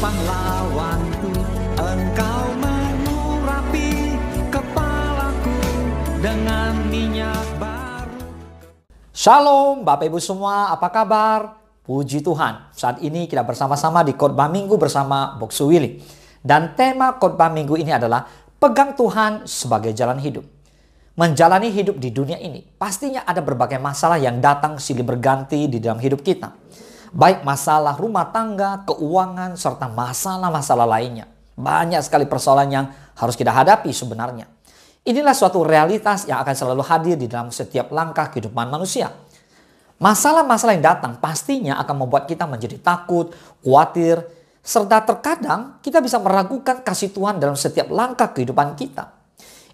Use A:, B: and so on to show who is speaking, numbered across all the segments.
A: pahlawanku Engkau menurapi kepalaku dengan minyak baru
B: Shalom Bapak Ibu semua, apa kabar? Puji Tuhan, saat ini kita bersama-sama di khotbah minggu bersama Boksu Willy. Dan tema khotbah minggu ini adalah pegang Tuhan sebagai jalan hidup. Menjalani hidup di dunia ini, pastinya ada berbagai masalah yang datang silih berganti di dalam hidup kita baik masalah rumah tangga, keuangan, serta masalah-masalah lainnya. Banyak sekali persoalan yang harus kita hadapi sebenarnya. Inilah suatu realitas yang akan selalu hadir di dalam setiap langkah kehidupan manusia. Masalah-masalah yang datang pastinya akan membuat kita menjadi takut, khawatir, serta terkadang kita bisa meragukan kasih Tuhan dalam setiap langkah kehidupan kita.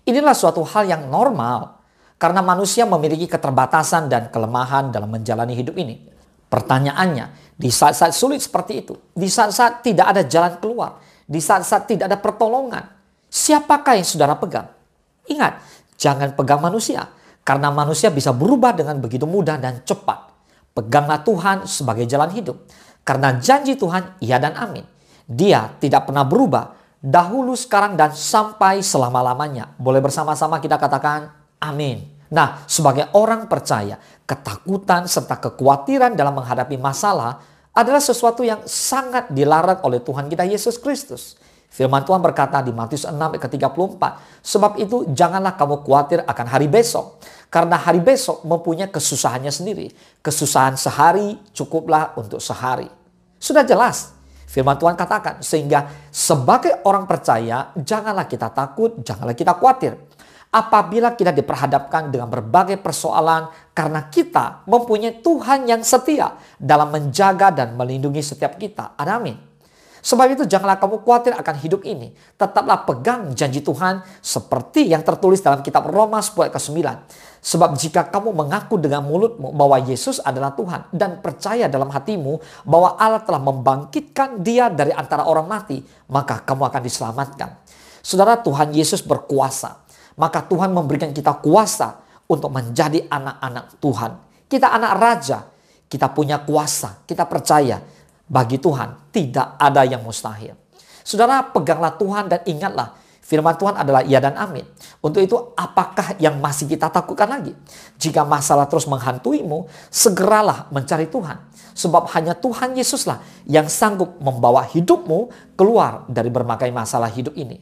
B: Inilah suatu hal yang normal karena manusia memiliki keterbatasan dan kelemahan dalam menjalani hidup ini. Pertanyaannya, di saat-saat sulit seperti itu, di saat-saat tidak ada jalan keluar, di saat-saat tidak ada pertolongan, siapakah yang saudara pegang? Ingat, jangan pegang manusia, karena manusia bisa berubah dengan begitu mudah dan cepat. Peganglah Tuhan sebagai jalan hidup, karena janji Tuhan ya dan amin. Dia tidak pernah berubah, dahulu, sekarang, dan sampai selama-lamanya. Boleh bersama-sama kita katakan amin. Nah, sebagai orang percaya, ketakutan serta kekhawatiran dalam menghadapi masalah adalah sesuatu yang sangat dilarang oleh Tuhan kita Yesus Kristus. Firman Tuhan berkata di Matius 6 puluh 34, sebab itu janganlah kamu khawatir akan hari besok, karena hari besok mempunyai kesusahannya sendiri. Kesusahan sehari cukuplah untuk sehari. Sudah jelas, firman Tuhan katakan, sehingga sebagai orang percaya, janganlah kita takut, janganlah kita khawatir apabila kita diperhadapkan dengan berbagai persoalan karena kita mempunyai Tuhan yang setia dalam menjaga dan melindungi setiap kita. Amin. Sebab itu janganlah kamu khawatir akan hidup ini. Tetaplah pegang janji Tuhan seperti yang tertulis dalam kitab Roma 10 ke 9. Sebab jika kamu mengaku dengan mulutmu bahwa Yesus adalah Tuhan dan percaya dalam hatimu bahwa Allah telah membangkitkan dia dari antara orang mati, maka kamu akan diselamatkan. Saudara Tuhan Yesus berkuasa. Maka Tuhan memberikan kita kuasa untuk menjadi anak-anak Tuhan. Kita anak raja, kita punya kuasa, kita percaya bagi Tuhan tidak ada yang mustahil. Saudara, peganglah Tuhan dan ingatlah Firman Tuhan adalah iya dan amin. Untuk itu apakah yang masih kita takutkan lagi? Jika masalah terus menghantuimu, segeralah mencari Tuhan. Sebab hanya Tuhan Yesuslah yang sanggup membawa hidupmu keluar dari berbagai masalah hidup ini.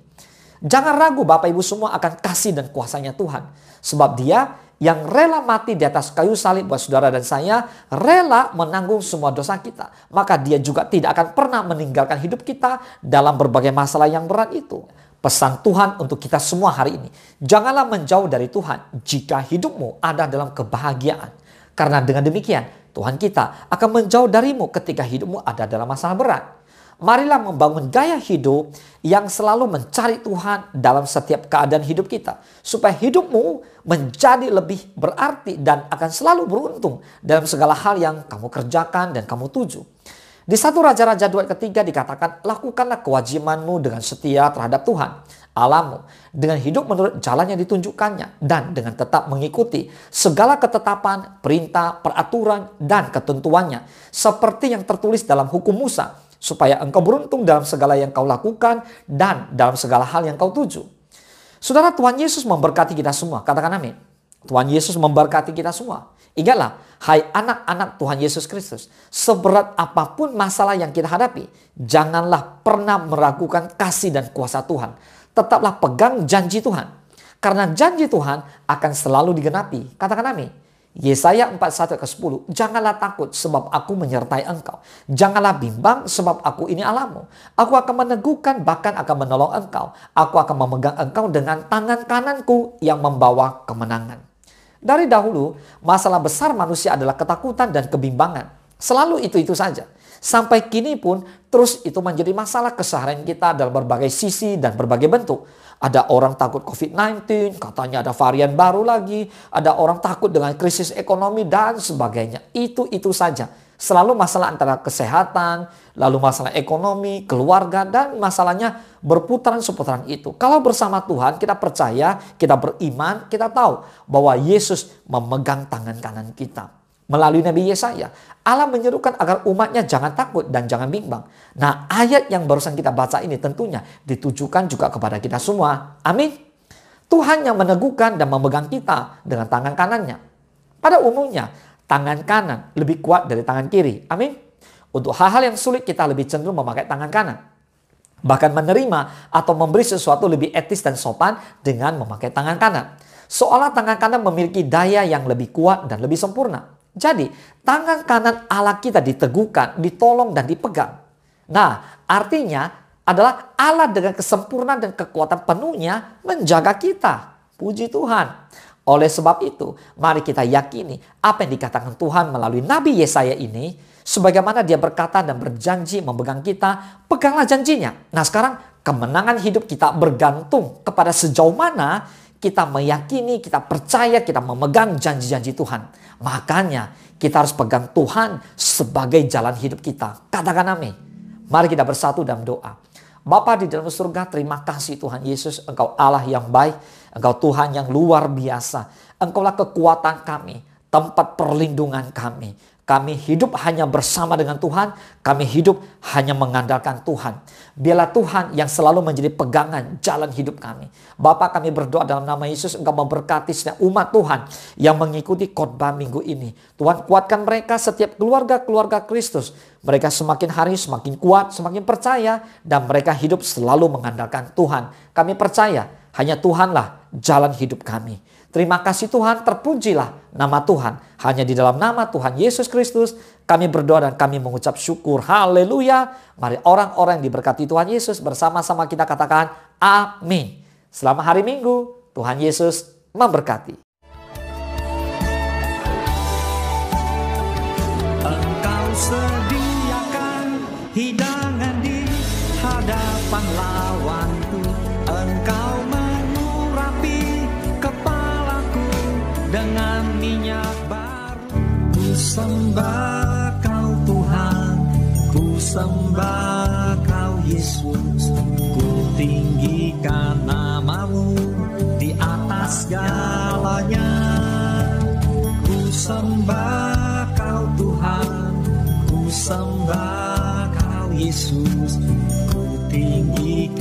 B: Jangan ragu Bapak Ibu semua akan kasih dan kuasanya Tuhan. Sebab dia yang rela mati di atas kayu salib buat saudara dan saya, rela menanggung semua dosa kita. Maka dia juga tidak akan pernah meninggalkan hidup kita dalam berbagai masalah yang berat itu. Pesan Tuhan untuk kita semua hari ini. Janganlah menjauh dari Tuhan jika hidupmu ada dalam kebahagiaan. Karena dengan demikian Tuhan kita akan menjauh darimu ketika hidupmu ada dalam masalah berat marilah membangun gaya hidup yang selalu mencari Tuhan dalam setiap keadaan hidup kita. Supaya hidupmu menjadi lebih berarti dan akan selalu beruntung dalam segala hal yang kamu kerjakan dan kamu tuju. Di satu Raja-Raja dua ketiga dikatakan, lakukanlah kewajibanmu dengan setia terhadap Tuhan alamu dengan hidup menurut jalan yang ditunjukkannya dan dengan tetap mengikuti segala ketetapan, perintah, peraturan, dan ketentuannya seperti yang tertulis dalam hukum Musa supaya engkau beruntung dalam segala yang kau lakukan dan dalam segala hal yang kau tuju. Saudara Tuhan Yesus memberkati kita semua. Katakan amin. Tuhan Yesus memberkati kita semua. Ingatlah, hai anak-anak Tuhan Yesus Kristus, seberat apapun masalah yang kita hadapi, janganlah pernah meragukan kasih dan kuasa Tuhan. Tetaplah pegang janji Tuhan. Karena janji Tuhan akan selalu digenapi. Katakan amin. Yesaya 41 ke 10, janganlah takut sebab aku menyertai engkau. Janganlah bimbang sebab aku ini alamu. Aku akan meneguhkan bahkan akan menolong engkau. Aku akan memegang engkau dengan tangan kananku yang membawa kemenangan. Dari dahulu, masalah besar manusia adalah ketakutan dan kebimbangan. Selalu itu-itu saja. Sampai kini pun terus itu menjadi masalah keseharian kita dalam berbagai sisi dan berbagai bentuk. Ada orang takut COVID-19, katanya ada varian baru lagi, ada orang takut dengan krisis ekonomi dan sebagainya. Itu-itu saja. Selalu masalah antara kesehatan, lalu masalah ekonomi, keluarga, dan masalahnya berputaran seputaran itu. Kalau bersama Tuhan, kita percaya, kita beriman, kita tahu bahwa Yesus memegang tangan kanan kita melalui Nabi Yesaya. Allah menyerukan agar umatnya jangan takut dan jangan bimbang. Nah ayat yang barusan kita baca ini tentunya ditujukan juga kepada kita semua. Amin. Tuhan yang meneguhkan dan memegang kita dengan tangan kanannya. Pada umumnya tangan kanan lebih kuat dari tangan kiri. Amin. Untuk hal-hal yang sulit kita lebih cenderung memakai tangan kanan. Bahkan menerima atau memberi sesuatu lebih etis dan sopan dengan memakai tangan kanan. Seolah tangan kanan memiliki daya yang lebih kuat dan lebih sempurna. Jadi, tangan kanan Allah kita diteguhkan, ditolong, dan dipegang. Nah, artinya adalah Allah dengan kesempurnaan dan kekuatan penuhnya menjaga kita. Puji Tuhan. Oleh sebab itu, mari kita yakini apa yang dikatakan Tuhan melalui Nabi Yesaya ini, sebagaimana dia berkata dan berjanji memegang kita, peganglah janjinya. Nah sekarang kemenangan hidup kita bergantung kepada sejauh mana kita meyakini, kita percaya, kita memegang janji-janji Tuhan. Makanya kita harus pegang Tuhan sebagai jalan hidup kita. Katakan amin. Mari kita bersatu dalam doa. Bapa di dalam surga, terima kasih Tuhan Yesus. Engkau Allah yang baik, Engkau Tuhan yang luar biasa. Engkaulah kekuatan kami tempat perlindungan kami. Kami hidup hanya bersama dengan Tuhan, kami hidup hanya mengandalkan Tuhan. Biarlah Tuhan yang selalu menjadi pegangan jalan hidup kami. Bapa kami berdoa dalam nama Yesus, Engkau memberkati setiap umat Tuhan yang mengikuti khotbah minggu ini. Tuhan kuatkan mereka setiap keluarga-keluarga Kristus. Mereka semakin hari semakin kuat, semakin percaya, dan mereka hidup selalu mengandalkan Tuhan. Kami percaya hanya Tuhanlah jalan hidup kami. Terima kasih Tuhan, terpujilah nama Tuhan. Hanya di dalam nama Tuhan Yesus Kristus kami berdoa dan kami mengucap syukur. Haleluya. Mari orang-orang yang diberkati Tuhan Yesus bersama-sama kita katakan amin. Selama hari Minggu, Tuhan Yesus memberkati.
A: Engkau sediakan hidangan di hadapan laut. sembah kau Yesus Ku tinggikan namamu di atas segalanya Ku sembah kau Tuhan Ku sembah kau Yesus Ku tinggikan